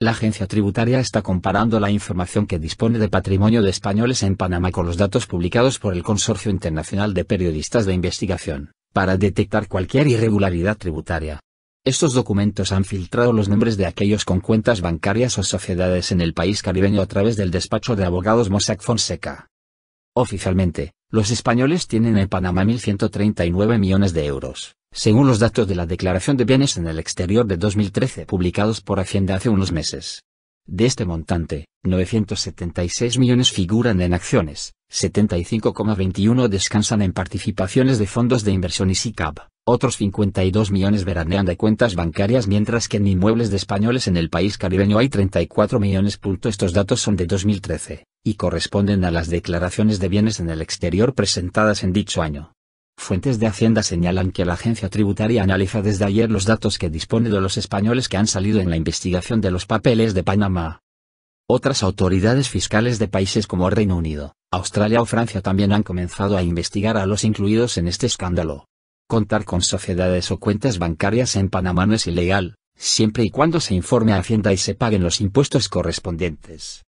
La agencia tributaria está comparando la información que dispone de patrimonio de españoles en Panamá con los datos publicados por el Consorcio Internacional de Periodistas de Investigación, para detectar cualquier irregularidad tributaria. Estos documentos han filtrado los nombres de aquellos con cuentas bancarias o sociedades en el país caribeño a través del despacho de abogados Mossack Fonseca. Oficialmente, los españoles tienen en Panamá 1.139 millones de euros según los datos de la Declaración de Bienes en el Exterior de 2013 publicados por Hacienda hace unos meses. De este montante, 976 millones figuran en acciones, 75,21 descansan en participaciones de fondos de inversión y SICAP, otros 52 millones veranean de cuentas bancarias mientras que en inmuebles de españoles en el país caribeño hay 34 millones. Estos datos son de 2013, y corresponden a las declaraciones de bienes en el exterior presentadas en dicho año. Fuentes de Hacienda señalan que la agencia tributaria analiza desde ayer los datos que dispone de los españoles que han salido en la investigación de los papeles de Panamá. Otras autoridades fiscales de países como Reino Unido, Australia o Francia también han comenzado a investigar a los incluidos en este escándalo. Contar con sociedades o cuentas bancarias en Panamá no es ilegal, siempre y cuando se informe a Hacienda y se paguen los impuestos correspondientes.